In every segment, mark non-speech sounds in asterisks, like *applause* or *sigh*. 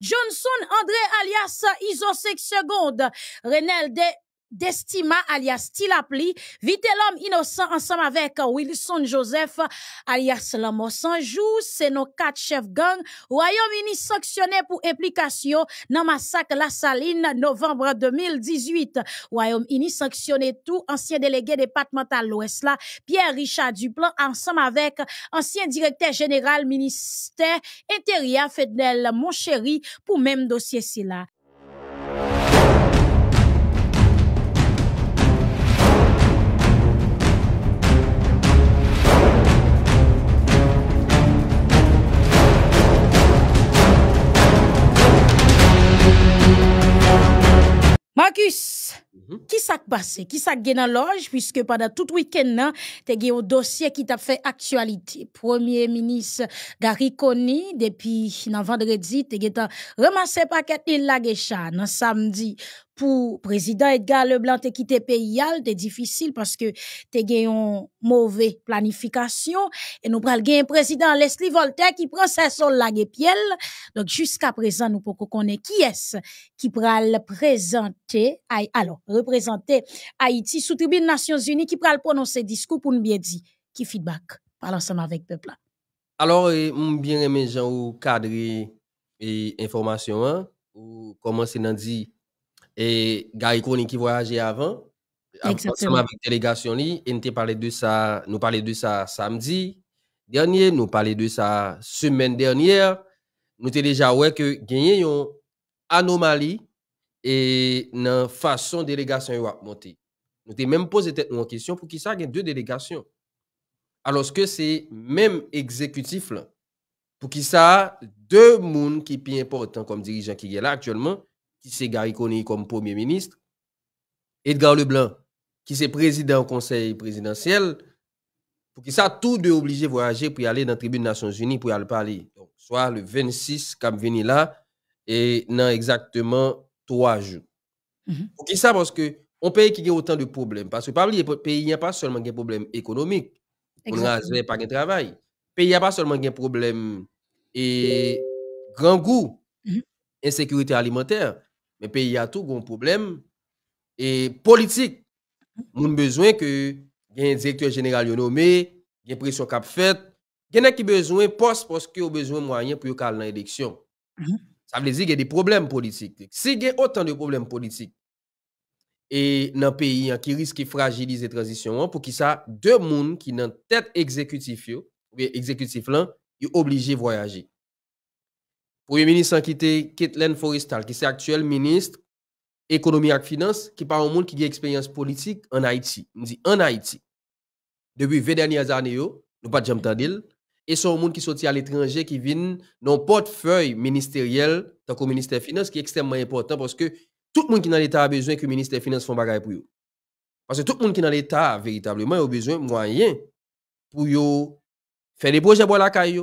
Johnson André alias Iso 6 secondes. Renel de Destima alias Tilapli, vite l'homme innocent ensemble avec Wilson Joseph alias Lamo Sanjou, c'est nos quatre chefs gang, Royaume-Uni sanctionné pour implication dans massacre La Saline novembre 2018. Royaume-Uni sanctionné tout ancien délégué départemental l'Ouest là, Pierre Richard Duplan ensemble avec ancien directeur général ministère intérieur Fednel chéri pour même dossier si là. Marcus, mhm. qui s'est passé? Qui s'est passé dans loge Puisque pendant tout week-end, tu as un dossier qui t'a fait actualité. Premier ministre Gary depuis vendredi, tu as ramassé paquet de la Dans samedi, pour président Edgar Leblanc te quitter pays te difficile parce que te une mauvaise planification et nous pral un président Leslie Voltaire qui prend ses sol la piel donc jusqu'à présent nous pouvons connaître qui est-ce qui pral présenter alors représenter Haïti sous tribune Nations Unies qui pral prononcer discours pour nous bien dire qui feedback parle ensemble avec peuple alors eh, bien aimé Jean ou cadre et eh, information hein? ou commencer dans dit? E ga yi kon yi ki voyaje avan, aposman avan delegasyon li, nou pale de sa samdi, nou pale de sa semen dernyer, nou te deja we ke genye yon anomali e nan fason delegasyon yon apmote. Nou te menm pose tetman kisyon pou ki sa geny de delegasyon. Aloske se menm ekzekutif lan, pou ki sa de moun ki pi importan konm dirijan ki geny la aktyolman, qui s'est Gary comme premier ministre, Edgar Leblanc, qui s'est président au conseil présidentiel, pour qui ça, tous deux obligés de voyager pour aller dans la tribune des Nations Unies pour aller parler. Donc, soit le 26 est venu là, et dans exactement trois jours. Mhm. Pour qui ça, parce que on paye qui a autant de problèmes, parce que par le pays n'y a pas seulement des problèmes économiques, on a pas de travail. Pays n'y a pas seulement des problèmes et grand goût, mhm. insécurité alimentaire, Mwen peyi a tou goun poublem e politik. Moun bezwen ke gen direktur general yon ome, gen presyon kap fet, gen ek ki bezwen pos pos ki yo bezwen mwanyen pou yo kal nan edeksyon. Sa mlezi gen de poublem politik. Si gen otan de poublem politik, e nan peyi a ki risk ki fragilize transisyon an pou ki sa de moun ki nan tet ekzekutif yo, ekzekutif lan, yo oblije voyaje. Premier ministre qui quitté, Forestal, qui est actuel ministre économie et finance, qui parle au monde qui a expérience politique en Haïti. On dit en Haïti. Depuis 20 dernières années, nous pas de Et sont un monde qui sorti à l'étranger, qui vient dans portefeuille ministériel, tant que ministère des Finances, qui est extrêmement important parce que tout le monde qui est dans l'État a besoin que le ministère des Finances fasse bagages pour eux. Parce que tout le monde qui est dans l'État, véritablement, a besoin de moyens pour faire des projets pour la caille,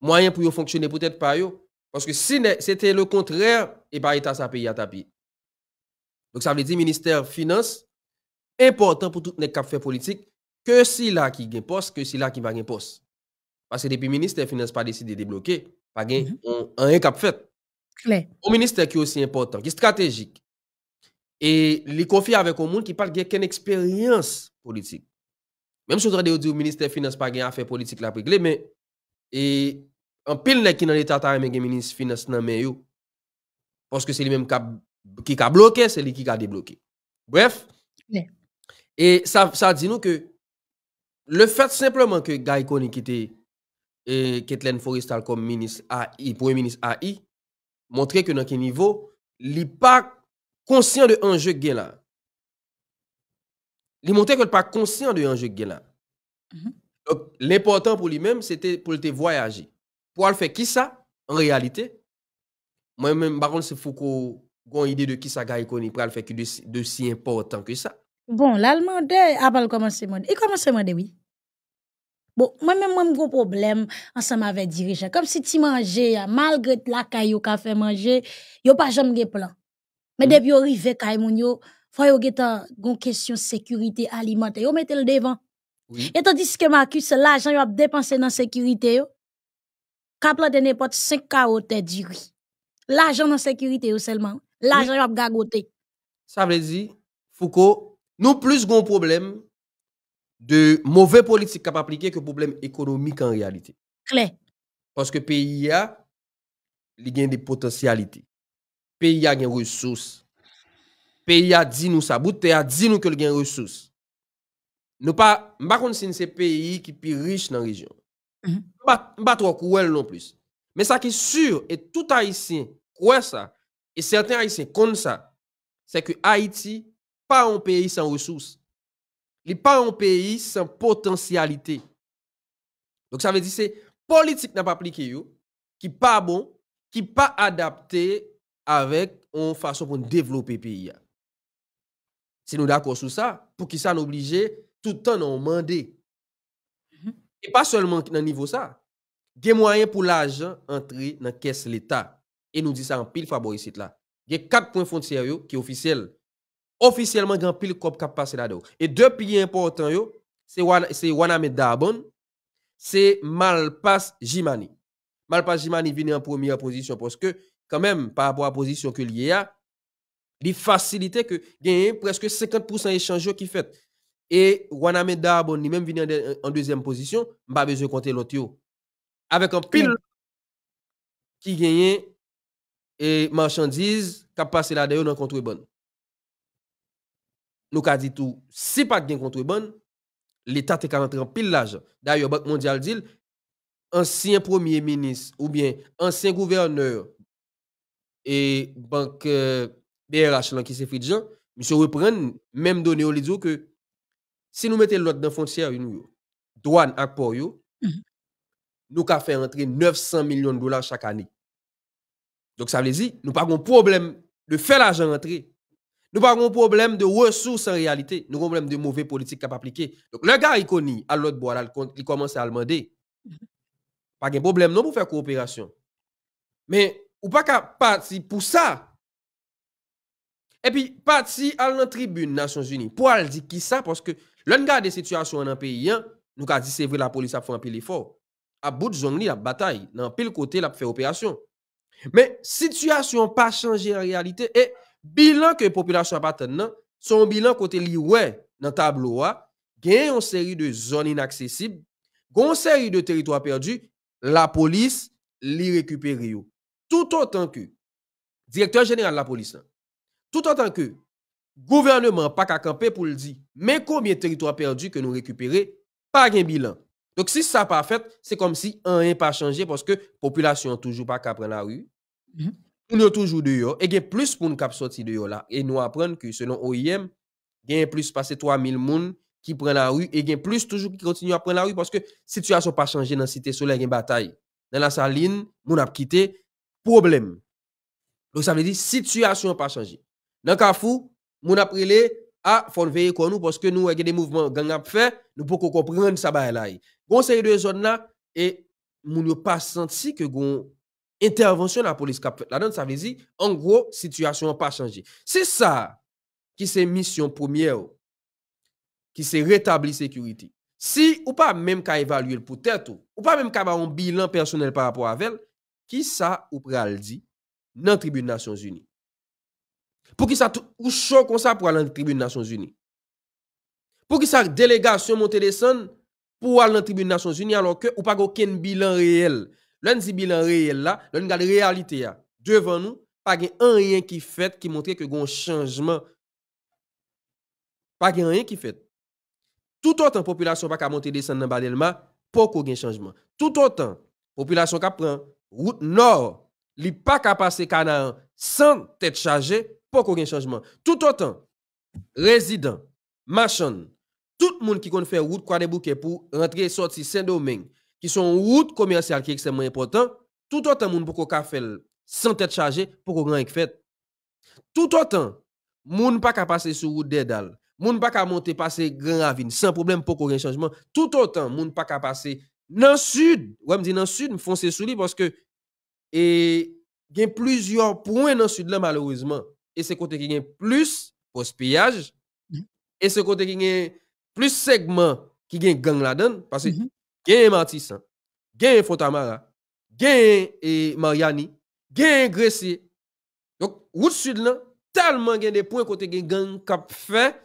moyens pour fonctionner peut-être pas yo. Ponske si ne, se te le kontrèr, e ba ita sa peyi atapi. Donc sa vle di, minister finance, important pou tout ne kap fè politik, ke si mm-hmm. la ki gen pos, ke si la ki va gen pos. Pase depi minister finance pa deside de bloke, pa gen an re kap fè. Ou minister ki osi important, ki strategik. E li konfi avèk ou moun ki pal gen ken eksperyans politik. Mem sou drade ou di ou minister finance pa gen a fè politik la pregle, men, e... Un pile nèg qui dans l'état ta même ministre finance nan parce que c'est lui même qui a bloqué c'est lui qui a débloqué bref et ça ça dit nous que le fait simplement que Guy Koni qui était Forestal comme ministre AI premier ministre AI montrait que dans quel niveau il pas conscient de enjeu gain là il montrer que pas conscient de enjeu gain là mm-hmm. donc l'important pour lui même c'était pour te voyager pour le faire qui ça, en réalité, moi-même, par contre, c'est Foucault qu'on a une idée de qui ça gagne pour faire de, de si important que ça. Bon, l'allemand, avant ah, bah, le commencement, il commence à oui. Bon, moi-même, moi, gros un problème ensemble avec dirigeant. Comme si tu mangeais, hein, malgré la caille a fait manger, yo pas jamais de plan. Mais mm. depuis arrivé caille faut yo, faut yo geta gon question sécurité alimentaire, yo mettez le devant. Et tandis que Marcus, l'argent yo a dépensé dans sécurité de n'importe cinq L'argent en sécurité ou seulement. L'argent a gagote. Ça veut dire, Foucault, nous plus gros problèmes de mauvais politique capable appliqué que problème économique en réalité. clair Parce que pays a, il gains des potentialités. Pays a des ressources. Pays a dit nous a dit nous que il gain ressources. Nous pas, m'a pas pays qui est plus riche dans la région ne mhm. Pas trop non plus. Mais ça qui est sûr, et tout Haïtien croit ça, et certains Haïtiens comptent ça, c'est que Haïti pas un pays sans ressources. Il pas un pays sans potentialité. Donc ça veut dire que c'est politique n'a pas appliqué qui pas bon, qui n'est pas adapté avec une façon pour développer le pays. Si nous d'accord sur ça, pour qui ça nous oblige, tout le temps nous demander et pas seulement dans le niveau ça. Il y Des moyens pour l'argent entrer dans la caisse l'État. Et nous disons ça en pile favori là. Il y a quatre points frontières qui sont officiels. Officiellement, il y a pile cop qui passe là-dedans. Et deux pays importants, c'est Waname Dabon, c'est Malpas Jimani. Malpas Jimani vient en première position parce que, quand même, par rapport à la position que l'IA, il facilite que il y a presque 50% d'échanges qui fait. Et Wanameda bon, même venu en, deuxième position, pas besoin de compter l'autre. Avec un pile qui gagne et marchandise qui passe là-dedans dans contrebande. Nous avons dit tout, si pas de contrebande, l'État est rentré en pile l'argent. D'ailleurs, Banque mondiale dit, ancien premier ministre ou bien ancien gouverneur et banque BRH euh, qui s'est fait gens, monsieur Reprenne, même donné au que si nous mettons l'autre dans la frontière, nous, douane et mhm. nous avons fait entrer 900 millions de dollars chaque année. Donc ça veut dire, nous n'avons pas de problème de faire l'argent entrer. Nous n'avons pas de problème de ressources en réalité. Nous avons problème de mauvaise politique capable appliquer. Donc le gars, il connaît, à l'autre bois, il commence à demander. Mhm. Pas de problème non pour faire coopération. Mais, ou pas qu'à partir pour ça. Et puis, parti à la tribune Nations Unies pour aller dire qui ça, parce que Lè n'gade de situasyon an apè yon, nou ka di se vre la polis ap fè an apè l'effort. A bout zong li ap batay, nan apè l'kote ap fè operasyon. Mè, situasyon pa chanje an realite, e bilan ke populasyon apaten nan, son bilan kote li wè nan tablo wa, gen yon seri de zon inaksessib, gen yon seri de teritwa perdi, la polis li rekupè riyo. Tout an tan ke, direktor jeneral la polis nan, tout an tan ke, gouvernement pas qu'à camper pour le dire. Mais combien de territoires perdus que nous récupérer Pas un bilan. Donc si ça pas fait, c'est comme si rien pas changé parce que population toujours pas qu'à prendre la rue. Mhm. Nous toujours dehors et il plus pour nous cap sortir de là et nous apprendre que selon OIM, il y a plus passé 3000 personnes qui prennent la rue et il plus toujours qui continuent à prendre la rue parce que situation pas changé dans la cité solaire une bataille. Dans la saline, nous avons quitté problème. Donc ça veut dire situation pas changé. Dans Kafou, Moun aprele a ah, fon veye kon nou poske nou e gen de mouvment gang ap fe nou pou ko kompremen sa bay la e. Gon seye de zon la e moun yo pa santi ke goun intervensyon la polis kap fe. La don sa vezi an gro situasyon pa chanji. Se sa ki se misyon poumye ou ki se retabli sekuriti. Si ou pa menm ka evalue l pou tèt ou ou pa menm ka ba on bilan personel par rapport a ven ki sa ou pral di nan tribune Nasyons Unie. Pour qui ça ou chaud comme ça pour aller dans tribune Nations Unies Pour qui ça délégation monter descend pour aller dans tribune Nations Unies alors que ou pas aucun bilan réel. L'un dit bilan réel là, l'un regarde réalité là. Devant nous, pas un rien qui fait qui montre que un changement. Pas rien qui fait. Tout autant population pas monter descendre dans Badelma, pour qu'on changement. Tout autant population qui prend route nord, n'a pas passé le canal sans tête chargée pas aucun changement. Tout autant, résidents, marchands, tout le monde qui compte faire route quoi des Bouquets pour rentrer et sortir Saint-Domingue, qui sont en route commerciale qui est extrêmement important, tout autant monde pour qu'on faire sans tête chargée pour qu'on rien fait. Tout autant, monde pas passer sur route d'Edal, monde pas monter passer Grand Ravine sans problème pour qu'on changement. Tout autant, monde pas passer dans le sud, ouais me dit dans le sud, me foncer sous lui parce que il y a plusieurs points dans le sud là malheureusement et c'est côté qui gagne plus post-pillage, mhm. et c'est côté qui gagne plus segment qui gagne gang là parce que mm -hmm. gagne Fontamara, gagne et Mariani, gagne Gressier. Donc, route sud là, tellement gagne des points côté gagne gang cap fait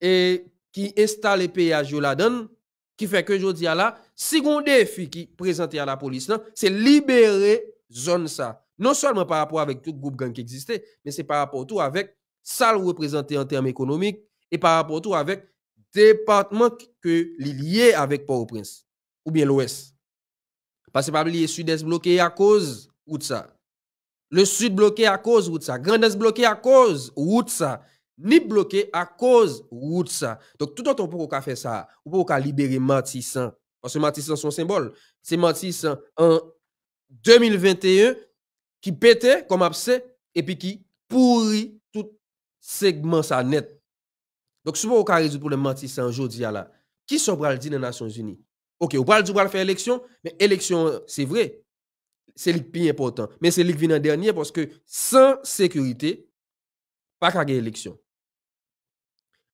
et qui installe les péages la donne, qui fait que je dis à la, second défi qui présenté à la police c'est libérer zone ça. Non seulement par rapport avec tout groupe gang qui existait, mais c'est par rapport tout avec ça le représenté en termes économiques et par rapport tout avec département que lié avec Port-au-Prince ou bien l'Ouest. Parce que pas oublier sud-est bloqué à cause ou de ça. Le sud bloqué à cause ou de ça. Grand est bloqué à cause ou de ça. Ni bloqué à cause ou de ça. Donc tout autant pour qu'on faire ça, ou pour qu'on libérer Matissan. Parce que Matissan son symbole. C'est Matissan en 2021 qui pétait comme abcès et puis qui pourrit tout segment sa net. Donc, souvent, on pour le problème sans aujourd'hui à là Qui sont dit dans les Nations Unies? Ok, on parle du faire élection, mais élection, c'est vrai. C'est le plus important. Mais c'est le qui vient dernier parce que sans sécurité, pas qu'à élection.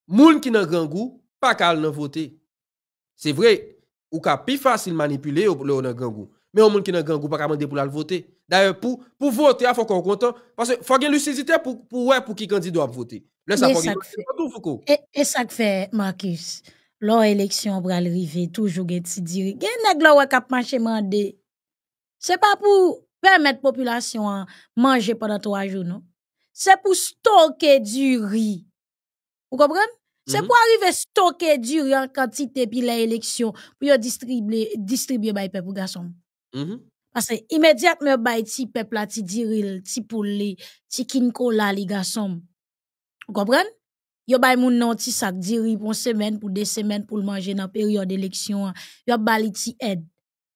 Moun qui n'a grand goût, pas qu'à voter. C'est vrai, ou qu'à plus facile manipuler ou le grand goût mais on monde qui dans grand groupe pas demander pour aller voter. D'ailleurs pour pour voter, il faut qu'on content parce que faut une lucidité pour pour ouais pour qui candidat à voter. Là ça et, et ça fait Marcus, l'élection pour arriver toujours gen ti dire. Gen nèg cap marcher mandé. C'est pas pour permettre population à manger pendant trois jours non. C'est pour stocker du riz. Vous comprenez C'est mhm. pour arriver à stocker du riz en quantité, pi l'élection, pour distribuer le distribuer bah, pour les Mm-hmm. Pase, imediat me bay ti pepla, ti diril, ti poule, ti kinkola li gasom. Gopren? Yo bay moun nan ti sak diril pou semen, pou de semen, pou l manje nan peryon de leksyon. Yo bali ti ed.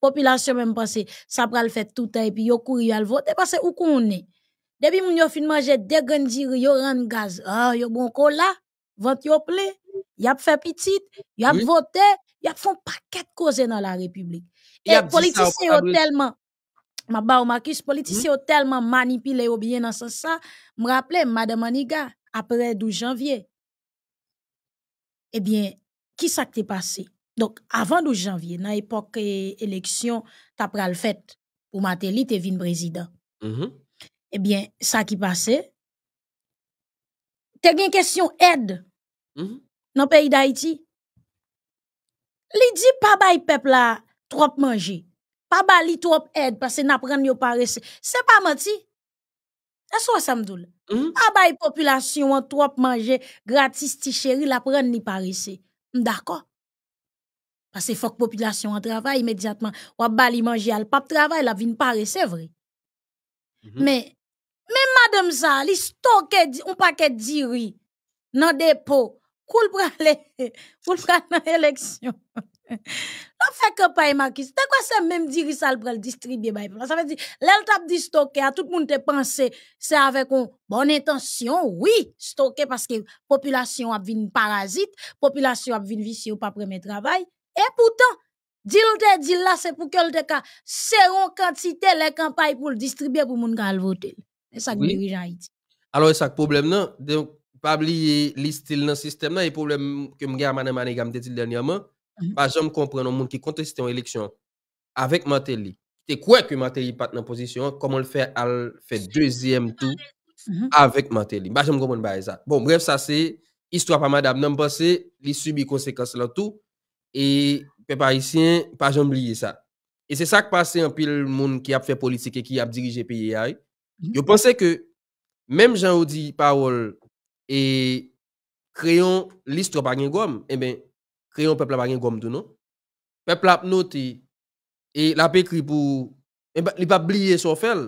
Populasyon menm pase, sa pral fèt toutay, pi yo kouri al vote. Pase, ou kou moun ne? Depi moun yo fin manje, de gen diril, yo rend gaz. Ah, yo bon kola, vante yo ple. Yap fè pitit, yap vote, yap fon paket koze nan la republik. politiciens politiciens tellement, ma ba ou makis, hmm? politiciens tellement tellement manipile bien Je ça. Me Madame Aniga, après 12 janvier. qui eh bien, qui qui t'est passé donc avant 12 janvier, à l'époque élection, tu as pral pour pou pour te et président. Mm -hmm. bien, ça qui passé tu gen une question d'aide mm-hmm. dans le pays d'Haïti. Li di pas bay peuple trop manger. Pas bali trop aide parce que n'a pas. Ce n'est C'est pas menti. C'est ce ça hmm? Pas bali population en trop manger gratis ti chéri la prendre ni paresse. Hmm, d'accord. Parce que faut que population en travail immédiatement. Ou bali manger al pas travail la vin pas. c'est vrai. Mm-hmm. Mais mais madame ça, li stocke un paquet diri dans dépôt. Koul prale, *laughs* koul faire nan élection. Là fait campagne Marquis. C'est quoi ça même dire ça pour le distribuer Ça veut dire l'elle t'a dit stocker à tout le monde te penser c'est avec une bonne intention. Oui, stocker parce que population a une parasite, population a une vicieux pas premier travail et pourtant dit te dire là c'est pour que quantité te ka seron quantité le kampay pou le distribye pou moun ka al votel. ça e sak dirige Haïti alors e Alo ça problème non? Donc, pas oublier li stil système problème que problème que ke dit manan Mhm. pa jom kompren an moun ki kontesite an eleksyon avek mater li. Te kwe ke mater li pat nan posisyon, komon l fè al fè dwezyem tou mhm. avek mater li. Ba jom gomon ba e zan. Bon, bref, sa se, istwa pa madab, nan m basse, li subi konsekans la tou, e pe parisyen, pa jom liye sa. E se sa k pase an pil moun ki ap fè politike, ki ap dirije piye ay, yo panse ke, menm jan ou di parol, e kreyon listwa pa gen gom, e ben, kreyon pepla bagen gom do nou, pepla ap noti, e la pekri pou, e ba li pa bliye sou fel,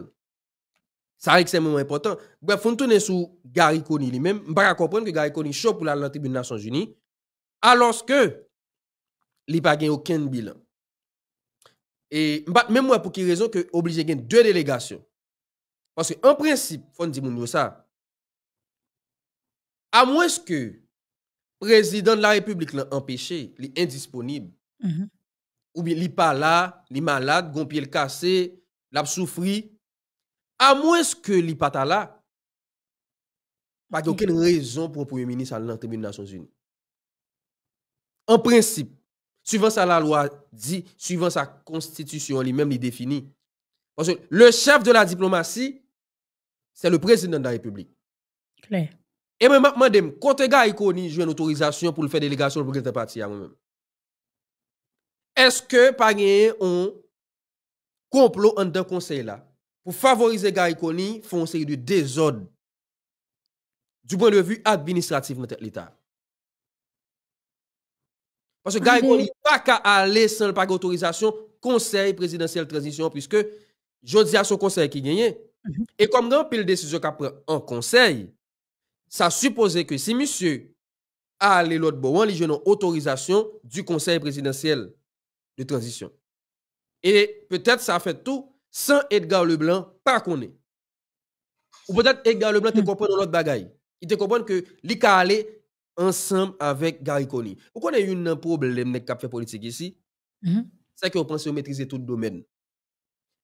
sa re kse moun apotan, mba foun tounen sou gari koni li men, mba ka kompon ke gari koni chop pou la lan tribun Nason Jini, alos ke, li pa gen yo ken bilan. E mba mwen mwen pou ki rezon, ke oblize gen dwe delegasyon. Paske an prinsip, foun di moun mwen sa, a mwen ske, a mwen ske, président de la République l'a empêché, il est indisponible. Mhm. Ou bien il n'est pas là, il malade, il pied cassé, il a souffri. À moins que il n'ait pas là, pas aucune raison pour le Premier ministre à l'entrée des Nations Unies. En principe, suivant ça la loi dit, suivant sa constitution lui-même, il définit. Parce que le chef de la diplomatie, c'est le président de la République. Claire. E eh mè mè mè dem, kote Gaikoni jwen otorizasyon pou l fè delegasyon pou gwen te pati a mè mè mè. Eske pa gwen yon komplo an den konsey la pou favorize Gaikoni fonsey du dezod du bwen revu administratif mè te lita. Paske Gaikoni pa ka ale san l pake otorizasyon konsey prezidansyel tranzisyon pwiske jodze a son konsey ki gwen yon. Mhm. E komnen pil desisyon ka pre an konsey ça supposait que si monsieur a allé l'autre bon, il une autorisation du conseil présidentiel de transition. Et peut-être ça a fait tout sans Edgar Leblanc, pas qu'on est. Ou peut-être Edgar Leblanc te hmm. comprend dans l'autre bagaille. Il te comprend que l'ICA allé ensemble avec Gary Conny. Vous connaissez un problème qui fait politique ici? Hmm. C'est C'est qu'on pense maîtriser tout le domaine.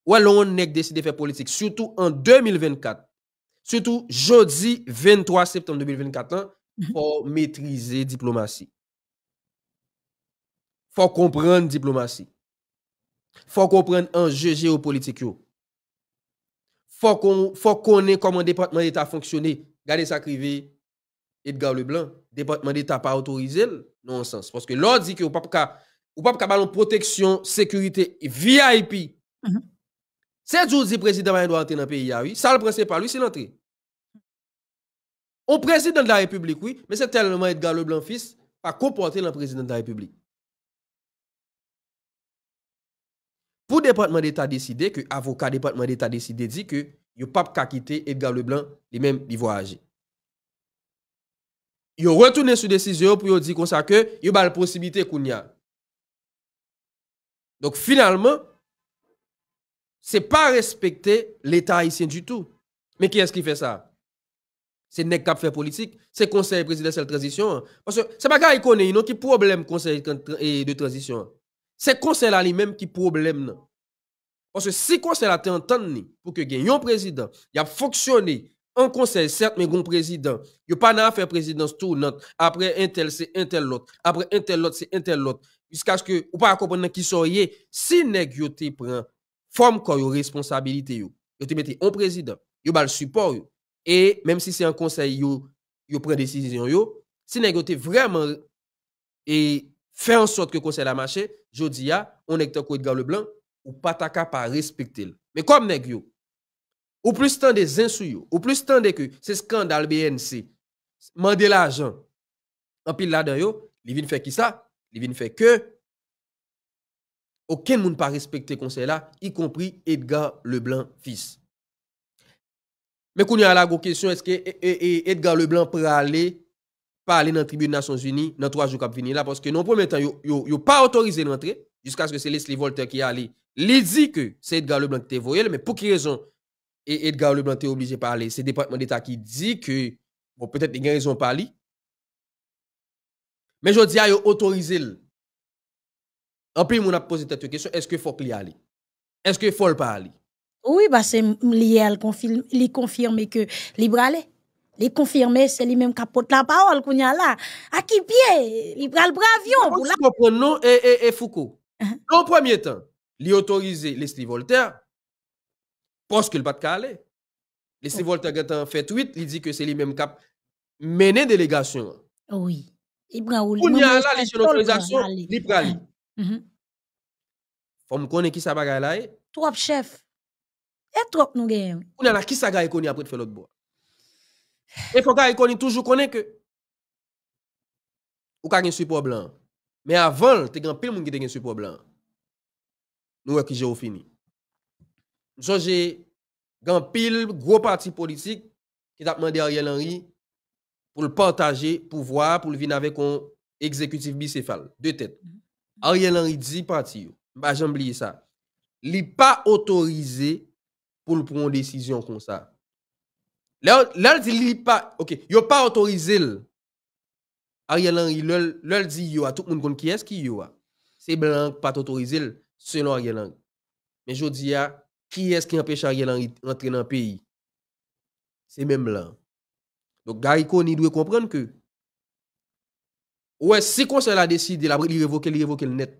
Ou alors on décidé de faire politique, surtout en 2024. Soutou, jodi 23 septembe 2024 an, pou mètrize diplomati. Fò kon pren diplomati. Fò kon pren anje geopolitik yo. Fò konè koman Departement d'Etat fonksyonè. Gade sa krive Edgar Leblanc. Departement d'Etat pa autorize l. Non sens. Fòske lò di ki yo, ou pa pou ka balon proteksyon, sekurite, VIP. Mm-hmm. C'est jour dit président va doit entrer dans le pays, oui. Ça le pas lui, c'est l'entrée. On président de la République, oui, mais c'est tellement Edgar Leblanc fils pas comporter le président de la République. Pour le département d'État décidé que avocat département d'État décidé dit que le pas qu'à quitter Edgar Leblanc lui-même il voyager. Il retourne sur décision pour dire comme ça que il a la possibilité qu'on y a. Donc finalement se pa respekte l'Etat Haitien du tout. Men ki es ki fe sa? Se nek kap fe politik, se konsey prezident sel transition. Se pa ka yi kone, yi nou ki problem konsey de transition. Se konsey la li menm ki problem nan. Se konsey la te entan ni, pou ke gen yon prezident, ya foksyoni, an konsey cert men yon prezident, yo pa nan fe prezident stou nan, apre entel se entel lot, apre entel lot se entel lot, biskase ke ou pa akopan nan ki soye, si nek yote prezident, forme quoi yo responsabilité yo. Yon te un président, yon bal le support Et même si c'est un conseil yo yon prend décision yo, si nèg vraiment et fait en sorte que conseil la marché, jodi a on est ko le Blanc. ou pas ta pas respecter. Mais comme nèg yo ou plus tant des yon, ou plus tant que c'est scandale BNC, Mande l'argent. En pile là-dedans yo, li vient faire qui ça? li vient faire que ou ken moun pa respekte konsey la, y kompri Edgar Leblanc fis. Mè kon yon a la go kesyon, eske Edgar Leblanc prale pale nan tribune Nason Zuni, nan 3 jou kap vini la, pwoske non pou men tan yon pa otorize nan tre, jiska aske se Leslie Voltaire ki a li, li di ke se Edgar Leblanc te voyel, mè pou ki rezon, Edgar Leblanc te oblije pale, se Departement d'Etat ki di ke, mè bon, peutet ne gen rezon pale, mè jò di a yon otorize lè, En plus, on a posé cette question, est-ce qu'il faut qu'il y aille Est-ce qu'il faut pas aller Oui, bah c'est lié à confirme, lui confirmer que libre aller. Lui confirmer, c'est lui-même qui apporte la parole qu'on y a là. À qui pied prend le bravion. Vous comprenez, non, et, et, et Foucault. Uh En premier temps, a autoriser Leslie Voltaire parce qu'il n'a pas de aller. Leslie oh. ont fait tweet, il dit que c'est lui-même qui a mené délégation. Oui. Il prend ou il a là, l'autorisation, il prend Mhm. Faut me connaître qui ça bagaille là. Trop chef. Et trop nous gagne. On a la qui ça gagaille connait après de faire e l'autre bois. Et faut gagaille connait toujours connait que ou ka gen support blanc. Mais avant, te grand pile moun ki te gen support blanc. Nous wè ki j'ai fini. Jojé grand pile gros parti politique qui t'a demandé Ariel Henry pour le partager pouvoir pour le venir avec un exécutif bicéphale deux têtes. Mhm. Ariel Henry dit parti Bah J'ai oublié ça. n'est pas autorisé pour prendre une décision comme ça. Là là dit li pas OK, pas autorisé. Ariel Henry leur dit yo à tout le monde qui est qui est a. Ah. C'est blanc pas autorisé selon Ariel Henry. Mais je dis ah, qui est-ce qui empêche Ariel Henry d'entrer dans le pays C'est même blanc. Donc Gary il doit comprendre que Ouè, si konsè la deside, li revoke, li revoke net.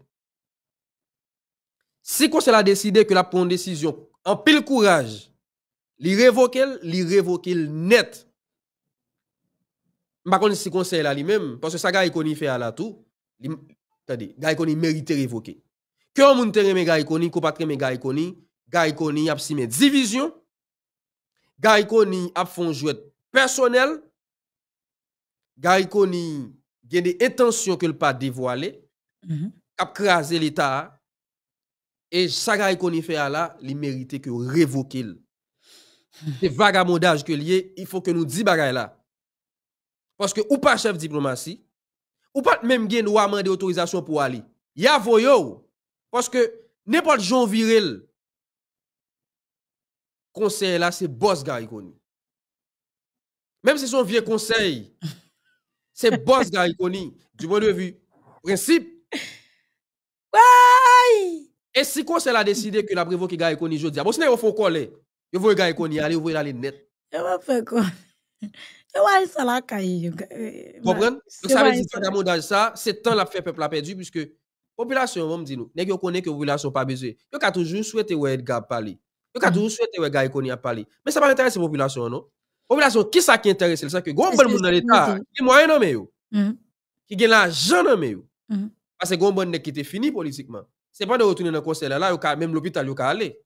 Si konsè la deside ke la pon desisyon, an pil kouraj, li revoke, li revoke net. Mbakon si konsè la li men, pwosè sa ga ekoni fe ala tou, gai koni merite revoke. Kè an moun tere me ga ekoni, koupatre me ga ekoni, ga ekoni ap si me divizyon, ga ekoni ap fonjouet personel, ga ekoni des y que le pas dévoilé, qui mm -hmm. et l'État. Et ce qui sagay koni là, il mérite que que revoke *laughs* C'est vagabondage que lié, il faut que nous dit bagay là Parce que ou pas chef diplomatie, ou pas même gen ou autorisation pour aller. Ya voyo, parce que n'importe Jean viril conseil là, c'est boss gars Même si son vieux conseil, *laughs* C'est boss Gaïconi, du point de vue principe. Oui. Et si quoi c'est la décidé que la prévoque je dis, bon, sinon, hein. il faut coller. Il faut Gariconi allez il faut aller net. Il vais faire quoi? vais ouais, ça la caille. Euh, Vous comprenez? Donc, ça veut dire que dans ça, c'est temps la faire peuple a perdu, puisque population, on me dit nous, nest connaît que population pas besoin. Je a toujours souhaité ouais Edgar parler. Je a mm. toujours souhaité ouais Gariconi à parler. Mais ça va intéresser la population, non? population qui ça qui intéresse c'est que grand bon l'état qui moyen nommé mais mm. qui gagne l'argent dans mm. parce que grand n'est qui était fini politiquement c'est pas de retourner dans le conseil là même l'hôpital ou aller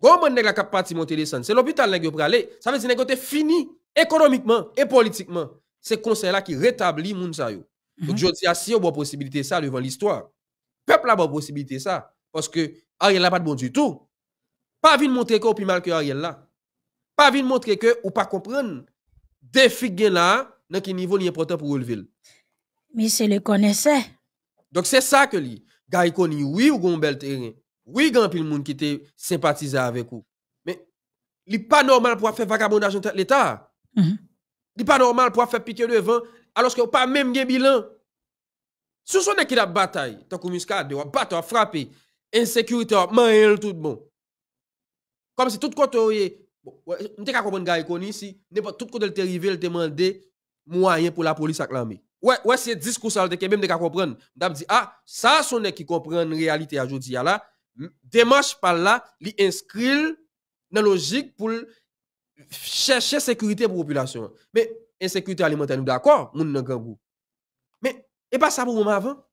grand n'est nèg pas parti monter c'est l'hôpital nèg pour aller ça veut dire que est fini économiquement et politiquement c'est conseil là qui rétablit moun sa donc mm-hmm. je dis si on a possibilité ça devant l'histoire peuple a bonne possibilité ça parce que Ariel n'a pas de bon du tout pas vu de montrer est plus mal que Ariel là. pa vin montre ke ou pa kompren defik gen la nan ki nivou ni important pou oul vil. Mi se le konesse. Donk se sa ke li, ga yi koni wii ou gon bel teren, wii gan pil moun ki te simpatize avèk ou. Men, li pa normal pou a fe vagabon nan jante l'Etat. Mhm. Li pa normal pou a fe pike devan alos ke ou pa menm gen bilan. Sou son ne ki la batay, takou miska, dewa bat, wap frape, ensekurite wap man el tout bon. Kom se tout koto ou ye On ne comprendre gars Koni si n'importe tout côté le arrivé, il demandé moyen pour la police avec l'armée. Ouais, ouais, c'est discours ça, même de comprendre. D'ab dit ah, ça son qui comprend réalité aujourd'hui là, démarche par là, li inscrit dans logique pour chercher sécurité pour la population. Mais insécurité alimentaire nous d'accord, moun nan gangou. Mais et pas ça pour moi avant.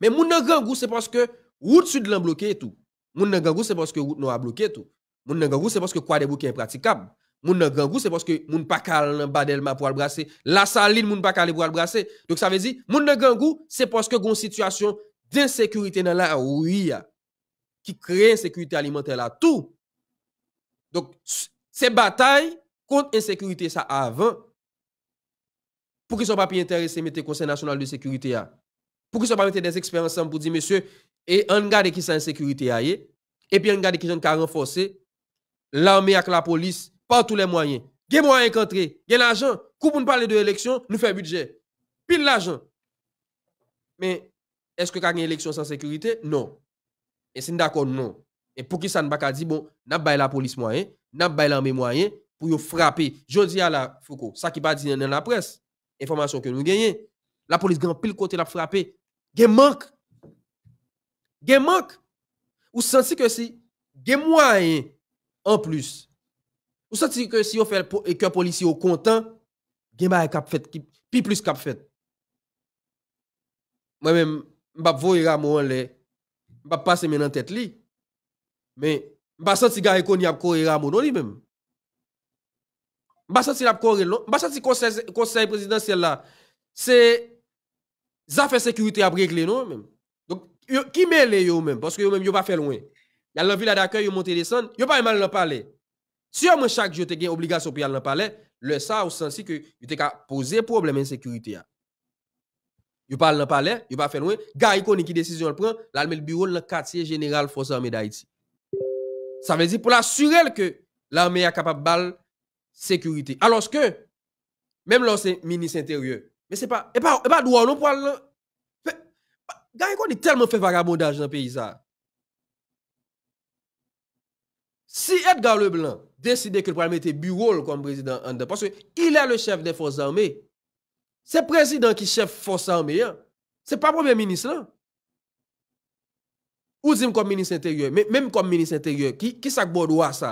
Mais moun nan gangou, c'est parce que route sud l'a bloqué et tout. Moun nan gangou, c'est parce que route nous a bloqué tout. Moun nan gangou, c'est parce que quoi des bouquins est praticable. Moun nan gangou, c'est parce que moun pas kal nan badelma pour brasser. La saline, moun pas kal pour brasser. Donc ça veut dire, moun nan gangou, c'est parce que gon situation d'insécurité dans la oui qui crée insécurité alimentaire là tout. Donc c'est bataille contre insécurité ça avant pour qu'ils soient pas plus intéressés mettez Conseil national de sécurité là. Pour qu'ils soient pas mettre des expériences pour dire monsieur et on garde qui ça insécurité et puis on garde qui j'en renforcer l'armée avec la police pas tous les moyens. Gen moyen qu'entrer, gen l'argent. Quand nous parler de élection nous fait budget. Pile l'argent. Mais est-ce que quand une élection sans sécurité Non. Et c'est d'accord non. Et pour qui ça ne va pas dire bon, n'a pas la police moyen, n'a pas l'armée moyen pour frapper. Je dis à la Foucault, ça qui pas dire dans la presse, information que nous gagnons. La police grand pile côté la frapper. Gen manque. Gen manque. Ou senti que si gen An plus, ou sati ke si yo fel ek yo polisi yo kontan, gen ba e kap fet, pi plus kap fet. Mwen men, mbap vo e ramon le, mbap pase men an tet li. Men, mbap sati gare koni ap kore ramon non li men. Mbap sati ap kore non, mbap sati konser presidansel la, se zafen sekurite ap regle non men. Don, ki men le yo men, paske yo men yo pa fel ouen. y a l'envie d'accueil, monte et descendre, a pas mal le palais. Si moi chaque jour te une obligation pour y aller palais, le ça ou sensi que un problème ka poser problème insécurité Yo parle dans palais, a pas fait loin, gars qui décision le prend, l'armée le bureau dans quartier général force armée d'Haïti. Ça veut dire pour l'assurer que l'armée est capable de balle sécurité. Alors que même lorsque ministre intérieur, mais c'est pas et pas et pas droit non pour gars qui tellement fait vagabondage dans le pays ça. Si Edgar Leblanc deside ke pralme te birol konm prezident Ander, paswe il a le chef de force armée, se prezident ki chef force armée, se pa premier ministre lan, ou zim konm minister intérieur, menm konm minister intérieur, ki sakbo do a sa?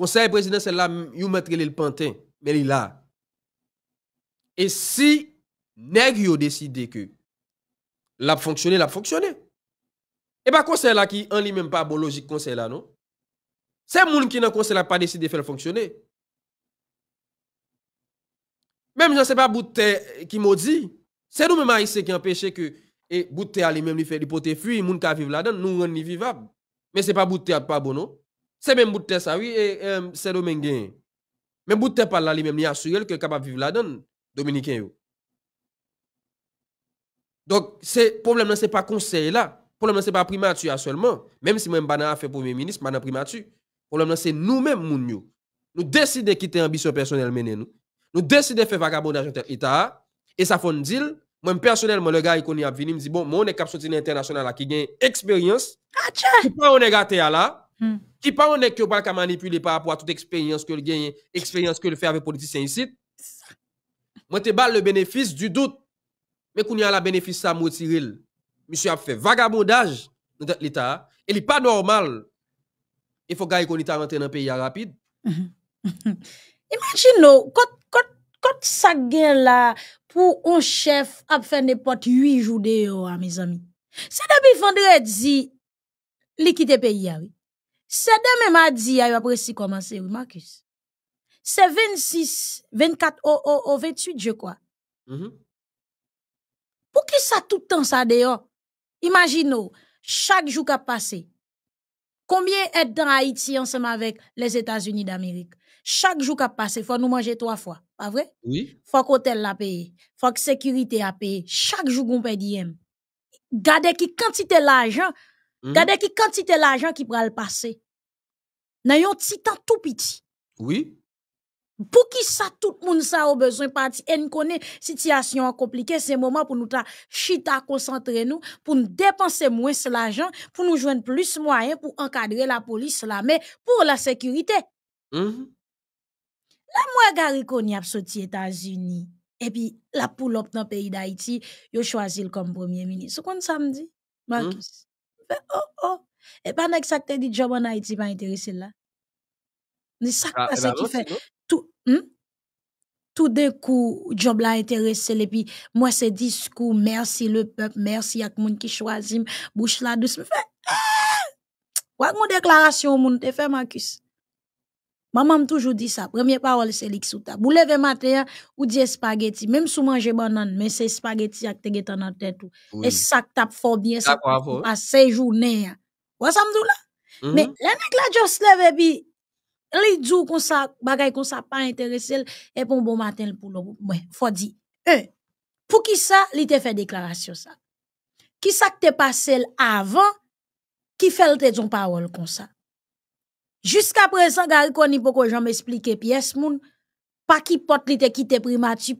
Konseye prezident se la yon metre li l panten, men li la. E si neg yo deside ke la fonksyone, la fonksyone, E ba konsey la ki an li menm pa bon logik konsey la non. Se moun ki nan konsey la pa deside fèl fonksyonè. Mem jan se pa boutè ki moudzi. Se nou menm aise ki an peche ke e, boutè a li menm li fèli potè fwi, moun ka viv la den, nou an li vivab. Men se pa boutè a pa bon non. Se menm boutè sa wè, e, se nou menm gen. Menm boutè pa la li menm li asuyel ke kapap viv la den, dominiken yo. Donk se problem nan se pa konsey la, On ce n'est pas primature seulement. Même si même pas fait premier ministre, pas primature. problème, c'est nous-mêmes, nous. Nous décidons de quitter l'ambition personnelle, mener nous. Nous décidons de faire vagabondage dans l'État. Et ça fait un deal. Moi, personnellement, le gars, il connaît, venu me dit, bon, moi, on est capsule internationale qui gagne expérience. Qui hmm. pas on est gâté là. Qui pas on est que pas manipuler par rapport à toute expérience que le gagne, expérience que le fait avec politiciens ici. Moi, te balle le bénéfice du doute. Mais qu'on y a la bénéfice ça, me monsieur a fait vagabondage dans l'État. Et n'est pas normal. Il faut que l'État rentre dans le pays rapide. *laughs* Imagine quand, ça gagne là, pour un chef a fait n'importe 8 jours dehors, hein, mes amis. C'est depuis vendredi, le pays, hein, oui. C'est demain mardi, hein, après si commencé, oui, Marcus. C'est 26, 24, ou 28, je crois. Mhm. Pour qui ça tout le temps ça dehors? Imaginons, chaque jour qui a passé, combien est dans Haïti ensemble avec les États-Unis d'Amérique? Chaque jour qui a passé, faut nous manger trois fois, pas vrai? Oui. Faut qu'hôtel la il faut que sécurité la payé. Chaque jour qu'on paye diem. Gardez qui quantité l'argent, mhm. gardez qui quantité l'argent qui pourra le passer. N'ayons petit temps tout petit. Oui. Pour qui ça, tout le monde ça a besoin de partir et situation compliquée, c'est le moment pour nous ta chita concentrer pour nous dépenser moins l'argent, pour nous joindre plus moyens pour encadrer la police la mais pour la sécurité. Mm-hmm. La moi Gary États-Unis et puis la poule dans le pays d'Haïti, a choisi comme premier ministre. C'est qu'on samedi, Marcus? Mm-hmm. oh oh, et pas as dit job en Haïti pas intéressé là. C'est ça ce ah, qui fait tout, hmm? tout d'un coup, job là intéressé. Et puis, moi, c'est discours, merci le peuple, merci à moun qui choisit, bouche la douce. Me fait, ah! mon déclaration, moun, te fait, Marcus. Maman m'a toujours dit ça. Première parole, c'est l'exouta. Vous levez matin, ou dit spaghetti. Même si vous mangez banane, mais c'est spaghetti qui te en tête. Et ça tape fort bien, ça passe journées. Vous ça me dit là? Mm-hmm. Mais, les mecs là, juste lève et puis, li djou kon sa bagay kon sa pa interese et bon matin pour pou l ou. Mwen, di, e, pou ki sa li te fait déclaration ça Ki sa avant te pas fait avant ki fel te djon présent, kon sa? Jiska presan gari ni pou kon jan me pièce moun, pa ki pot li te kite primati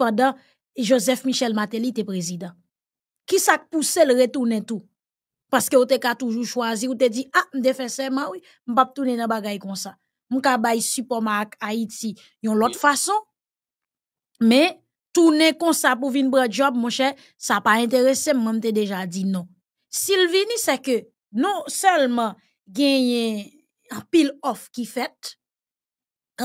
Joseph Michel Mateli te président Ki sa poussé pousse tout? tout parce que ou te ka toujours choisi, ou te di, ah, mde fe oui, m'pa tourner nan bagay kon ça m ka bay Haïti. Ils Haiti yon façon. Mais, tout comme kon sa pou bre job, mon cher, ça pas intéressé. même t'ai déjà dit non. Sylvini vini que non non gagne un pile off ki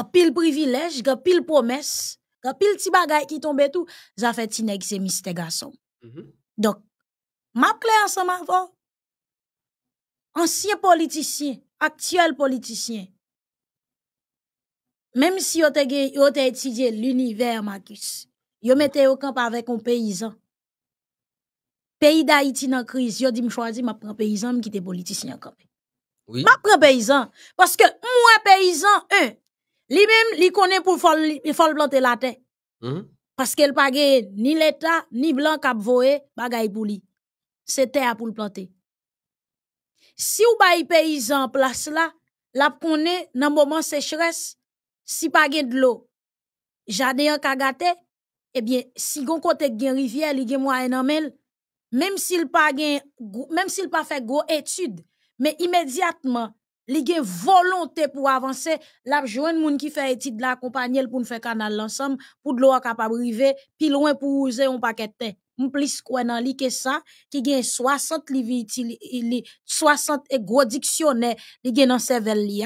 privilège un pile promesse un pile ti bagay ki tombe tout tombent fait tout, se fait garçon donc -hmm. Donc ma ancien politicien ma vo, politicien, actuel même si vous avez étudié l'univers, Marcus, vous mettez au camp avec un paysan. Pays d'Haïti dans crise, yo dit, je choisir ma prends paysan, qui quitte politicien. Oui. Ma prends paysan. Parce que moi, paysan, un, li même li connaît pour faire planter la terre. Parce -hmm. Parce qu'elle pas ni l'État, ni blanc cap voé, bagay pour lui. C'est terre pour le planter. Si ou bay paysan place là, la connaît dans moment sécheresse, si pa l'eau, l'eau, jade yon kagate, eh bien si gon kote gen rivière li gen moyen en même même s'il pa gen, même s'il étude, pa immédiatement go étude, mais li gen volonté pour avancer la joine moun ki fait étude la pour pou canal ensemble, pour de pou l'eau de pi loin pou ouze un paquet de qu'on kwen nan li ke sa, ki gen 60 li vi li, li 60 e li gen sevel li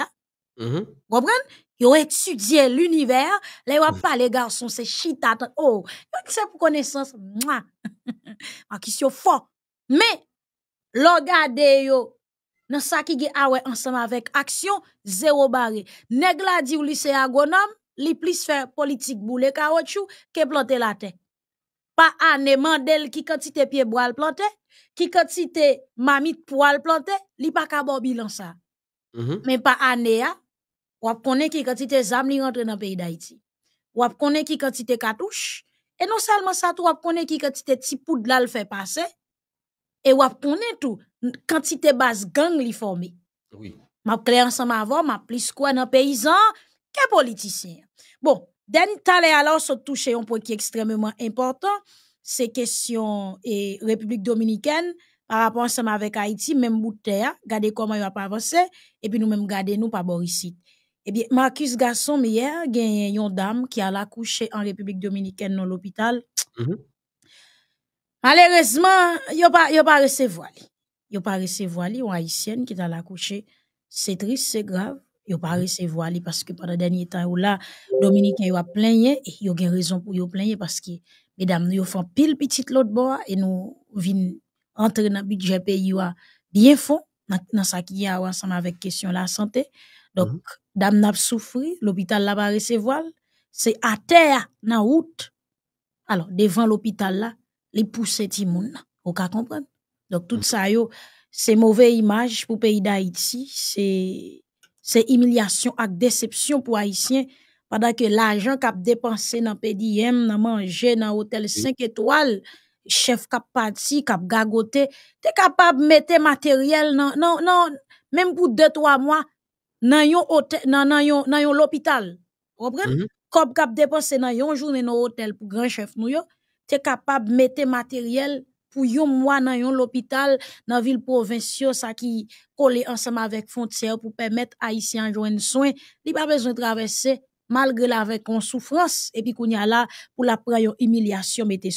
Yo étudié l'univers, là yo mm. pas les garçons, c'est shit. Oh, yo c'est pour connaissance. Moi. qui sont fort. Mais regardez yo dans ça qui est ah ouais ensemble avec action zéro barré. Nèg la dit au lycée agronome, li plus faire politique boule caoutchouc que planter la terre. Pas année mandel qui quantité pied bois planter, qui quantité mamite poil planter, li pas ka bon bilan ça. Mm -hmm. Mais pas année ah. Wap konen ki kantite zam li rentre nan pays d'Haïti. Wap konen ki kantite katouche. Et non seulement ça, tou wap konen ki kantite ti poud la l passer. Et ou wap tout tout kantite bas gang li forme. Oui. Ma ansam ansan ma plus quoi plis paysan nan peyizan, ke politisyen. Bon, den talé alors so touche point qui est extrêmement important, se question e République dominicaine par rapport ansan même bout terre. Gardez comment il va pas et et puis nous même gade nous pas borisit. Eh bien, Marcus Garçon, hier, il y a une dame qui a accouché en République dominicaine dans l'hôpital. Mm-hmm. Malheureusement, il a pas recevoir. Il n'y a pas recevoir une haïtienne qui a accouché. C'est triste, c'est grave. Il n'y a pas recevoir voir parce que pendant le dernier temps, où là, Dominique a plaigné. Il y a raison pour yon parce que, mesdames, nous font pile petite l'autre bois et nous venons entrer dans le budget pays ah, bien fond, dans ce qui est ah, ensemble avec question la santé. Donc, mhm. dame n'a pas l'hôpital là-bas recevoir, c'est à terre, na route. Alors, devant l'hôpital là, les poussettes ou vous comprenez? Donc, tout mhm. ça, yo, c'est mauvaise image pour pays d'Haïti, c'est humiliation et déception pour Haïtiens, pendant que l'argent qu'a dépensé dans PDM, dans manger, dans hôtel 5 étoiles, chef qu'a parti qu'a gagoté t'es capable mettre matériel non non non même pour deux trois mois dans yon l'hôpital. Comprenez mm-hmm. comme vous avez dépensé dans yon dans pour grand chef vous êtes t'es capable mettre matériel pour yon moi dans l'hôpital dans ville provinciale ça qui collé ensemble avec frontière pour permettre haïtiens joindre soin, a pas besoin de traverser malgré la souffrance et puis qu'on y a là pour la humiliation mettez